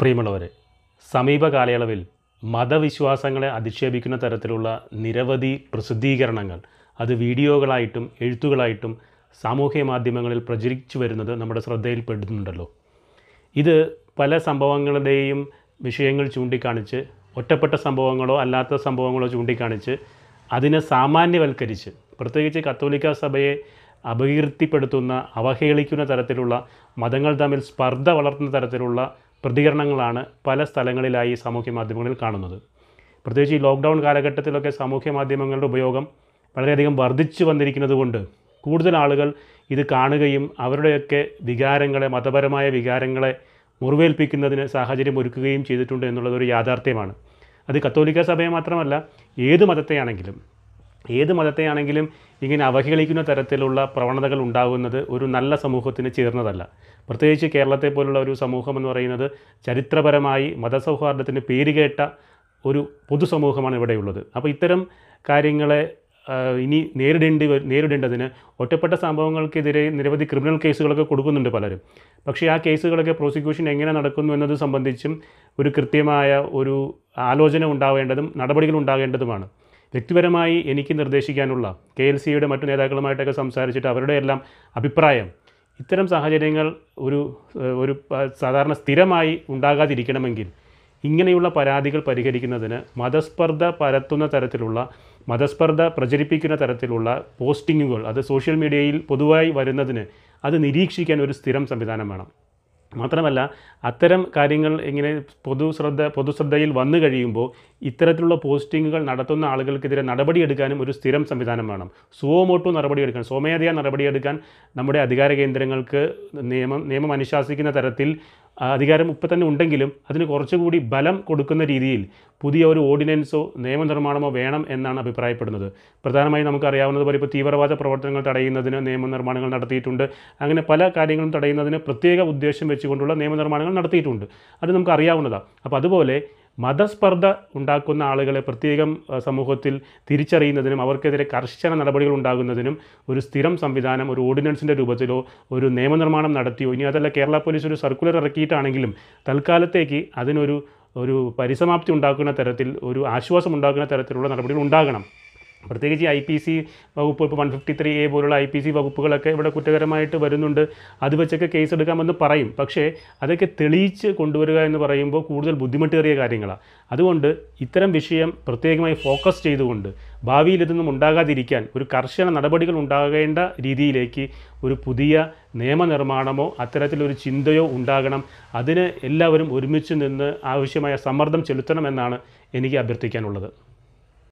പ്രിയമുള്ളവരെ സമീപകാലയളവിൽ മതവിശ്വാസങ്ങളെ അധിക്ഷേപിക്കുന്ന തരത്തിലുള്ള നിരവധി പ്രസിദ്ധീകരണങ്ങൾ അത് വീഡിയോകളായിട്ടും എഴുത്തുകളായിട്ടും സാമൂഹ്യ മാധ്യമങ്ങളിൽ പ്രചരിച്ചു വരുന്നത് നമ്മുടെ ശ്രദ്ധയിൽപ്പെടുന്നുണ്ടല്ലോ ഇത് പല സംഭവങ്ങളുടെയും വിഷയങ്ങൾ ചൂണ്ടിക്കാണിച്ച് ഒറ്റപ്പെട്ട സംഭവങ്ങളോ അല്ലാത്ത സംഭവങ്ങളോ ചൂണ്ടിക്കാണിച്ച് അതിനെ സാമാന്യവൽക്കരിച്ച് പ്രത്യേകിച്ച് കത്തോലിക്ക സഭയെ അപകീർത്തിപ്പെടുത്തുന്ന അവഹേളിക്കുന്ന തരത്തിലുള്ള മതങ്ങൾ തമ്മിൽ സ്പർദ്ധ വളർത്തുന്ന തരത്തിലുള്ള പ്രതികരണങ്ങളാണ് പല സ്ഥലങ്ങളിലായി സാമൂഹ്യ മാധ്യമങ്ങളിൽ കാണുന്നത് പ്രത്യേകിച്ച് ഈ ലോക്ക്ഡൗൺ കാലഘട്ടത്തിലൊക്കെ സാമൂഹ്യ മാധ്യമങ്ങളുടെ ഉപയോഗം വളരെയധികം വർദ്ധിച്ചു വന്നിരിക്കുന്നതുകൊണ്ട് കൂടുതൽ ആളുകൾ ഇത് കാണുകയും അവരുടെയൊക്കെ വികാരങ്ങളെ മതപരമായ വികാരങ്ങളെ മുറിവേൽപ്പിക്കുന്നതിന് സാഹചര്യം ഒരുക്കുകയും ചെയ്തിട്ടുണ്ട് എന്നുള്ളതൊരു യാഥാർത്ഥ്യമാണ് അത് കത്തോലിക്ക സഭയെ മാത്രമല്ല ഏത് മതത്തെയാണെങ്കിലും ഏത് മതത്തെയാണെങ്കിലും ഇങ്ങനെ അവഹേളിക്കുന്ന തരത്തിലുള്ള പ്രവണതകൾ ഉണ്ടാകുന്നത് ഒരു നല്ല സമൂഹത്തിന് ചേർന്നതല്ല പ്രത്യേകിച്ച് കേരളത്തെ പോലുള്ള ഒരു സമൂഹം എന്ന് പറയുന്നത് ചരിത്രപരമായി മതസൗഹാർദ്ദത്തിന് പേരുകേട്ട ഒരു പൊതുസമൂഹമാണ് ഇവിടെയുള്ളത് അപ്പോൾ ഇത്തരം കാര്യങ്ങളെ ഇനി നേരിടേണ്ടി നേരിടേണ്ടതിന് ഒറ്റപ്പെട്ട സംഭവങ്ങൾക്കെതിരെ നിരവധി ക്രിമിനൽ കേസുകളൊക്കെ കൊടുക്കുന്നുണ്ട് പലരും പക്ഷേ ആ കേസുകളൊക്കെ പ്രോസിക്യൂഷൻ എങ്ങനെ നടക്കുന്നു എന്നത് സംബന്ധിച്ചും ഒരു കൃത്യമായ ഒരു ആലോചന ഉണ്ടാവേണ്ടതും നടപടികൾ ഉണ്ടാകേണ്ടതുമാണ് വ്യക്തിപരമായി എനിക്ക് നിർദ്ദേശിക്കാനുള്ള കെ എൽ സിയുടെ മറ്റു നേതാക്കളുമായിട്ടൊക്കെ സംസാരിച്ചിട്ട് അവരുടെ എല്ലാം അഭിപ്രായം ഇത്തരം സാഹചര്യങ്ങൾ ഒരു ഒരു സാധാരണ സ്ഥിരമായി ഉണ്ടാകാതിരിക്കണമെങ്കിൽ ഇങ്ങനെയുള്ള പരാതികൾ പരിഹരിക്കുന്നതിന് മതസ്പർദ്ധ പരത്തുന്ന തരത്തിലുള്ള മതസ്പർദ്ധ പ്രചരിപ്പിക്കുന്ന തരത്തിലുള്ള പോസ്റ്റിങ്ങുകൾ അത് സോഷ്യൽ മീഡിയയിൽ പൊതുവായി വരുന്നതിന് അത് നിരീക്ഷിക്കാൻ ഒരു സ്ഥിരം സംവിധാനം വേണം മാത്രമല്ല അത്തരം കാര്യങ്ങൾ ഇങ്ങനെ പൊതുശ്രദ്ധ പൊതുശ്രദ്ധയിൽ വന്നു കഴിയുമ്പോൾ ഇത്തരത്തിലുള്ള പോസ്റ്റിങ്ങുകൾ നടത്തുന്ന ആളുകൾക്കെതിരെ നടപടിയെടുക്കാനും ഒരു സ്ഥിരം സംവിധാനം വേണം സുവോമോട്ടോ നടപടിയെടുക്കാൻ സ്വമേധയാ നടപടിയെടുക്കാൻ നമ്മുടെ അധികാര കേന്ദ്രങ്ങൾക്ക് നിയമം നിയമം അനുശാസിക്കുന്ന തരത്തിൽ അധികാരം ഇപ്പം തന്നെ ഉണ്ടെങ്കിലും അതിന് കുറച്ചുകൂടി ബലം കൊടുക്കുന്ന രീതിയിൽ പുതിയ ഒരു ഓർഡിനൻസോ നിയമനിർമ്മാണമോ വേണം എന്നാണ് അഭിപ്രായപ്പെടുന്നത് പ്രധാനമായും പോലെ ഇപ്പോൾ തീവ്രവാദ പ്രവർത്തനങ്ങൾ തടയുന്നതിന് നിയമനിർമ്മാണങ്ങൾ നടത്തിയിട്ടുണ്ട് അങ്ങനെ പല കാര്യങ്ങളും തടയുന്നതിന് പ്രത്യേക ഉദ്ദേശം വെച്ചുകൊണ്ടുള്ള നിയമനിർമ്മാണങ്ങൾ നടത്തിയിട്ടുണ്ട് അത് നമുക്ക് അറിയാവുന്നതാണ് അപ്പോൾ അതുപോലെ മതസ്പർദ്ധ ഉണ്ടാക്കുന്ന ആളുകളെ പ്രത്യേകം സമൂഹത്തിൽ തിരിച്ചറിയുന്നതിനും അവർക്കെതിരെ കർശന നടപടികൾ ഉണ്ടാകുന്നതിനും ഒരു സ്ഥിരം സംവിധാനം ഒരു ഓർഡിനൻസിൻ്റെ രൂപത്തിലോ ഒരു നിയമനിർമ്മാണം നടത്തിയോ ഇനി അതല്ല കേരള പോലീസ് ഒരു സർക്കുലർ ഇറക്കിയിട്ടാണെങ്കിലും തൽക്കാലത്തേക്ക് അതിനൊരു ഒരു പരിസമാപ്തി ഉണ്ടാക്കുന്ന തരത്തിൽ ഒരു ആശ്വാസം ഉണ്ടാക്കുന്ന തരത്തിലുള്ള നടപടികൾ ഉണ്ടാകണം പ്രത്യേകിച്ച് ഐ പി സി വകുപ്പ് ഇപ്പോൾ വൺ ഫിഫ്റ്റി ത്രീ എ പോലുള്ള ഐ പി സി വകുപ്പുകളൊക്കെ ഇവിടെ കുറ്റകരമായിട്ട് വരുന്നുണ്ട് അത് വെച്ചൊക്കെ കേസ് എടുക്കാമെന്ന് പറയും പക്ഷേ അതൊക്കെ തെളിയിച്ച് കൊണ്ടുവരിക എന്ന് പറയുമ്പോൾ കൂടുതൽ ബുദ്ധിമുട്ടേറിയ കാര്യങ്ങളാണ് അതുകൊണ്ട് ഇത്തരം വിഷയം പ്രത്യേകമായി ഫോക്കസ് ചെയ്തുകൊണ്ട് ഭാവിയിൽ ഇതൊന്നും ഉണ്ടാകാതിരിക്കാൻ ഒരു കർശന നടപടികൾ ഉണ്ടാകേണ്ട രീതിയിലേക്ക് ഒരു പുതിയ നിയമനിർമ്മാണമോ അത്തരത്തിലൊരു ചിന്തയോ ഉണ്ടാകണം അതിന് എല്ലാവരും ഒരുമിച്ച് നിന്ന് ആവശ്യമായ സമ്മർദ്ദം ചെലുത്തണമെന്നാണ് എനിക്ക് അഭ്യർത്ഥിക്കാനുള്ളത്